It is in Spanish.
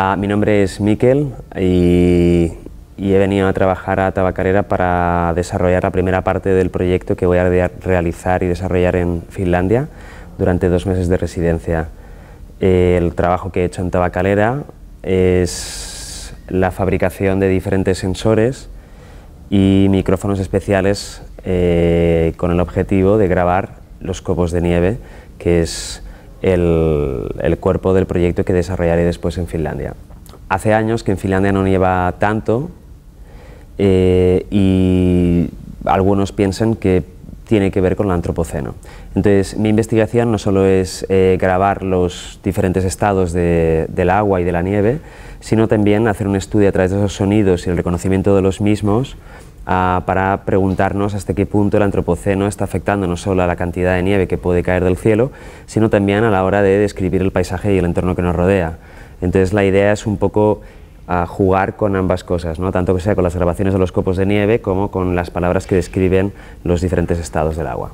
Ah, mi nombre es Miquel y, he venido a trabajar a Tabacalera para desarrollar la primera parte del proyecto que voy a realizar y desarrollar en Finlandia durante dos meses de residencia. El trabajo que he hecho en Tabacalera es la fabricación de diferentes sensores y micrófonos especiales eh, con el objetivo de grabar los copos de nieve, que es el, cuerpo del proyecto que desarrollaré después en Finlandia. Hace años que en Finlandia no nieva tanto eh, y algunos piensan que tiene que ver con el antropoceno. Entonces, mi investigación no solo es eh, grabar los diferentes estados del agua y de la nieve, sino también hacer un estudio a través de esos sonidos y el reconocimiento de los mismos Ah, para preguntarnos hasta qué punto el antropoceno está afectando no solo a la cantidad de nieve que puede caer del cielo, sino también a la hora de describir el paisaje y el entorno que nos rodea. Entonces la idea es un poco ah, jugar con ambas cosas, ¿no? tanto que sea con las grabaciones de los copos de nieve como con las palabras que describen los diferentes estados del agua.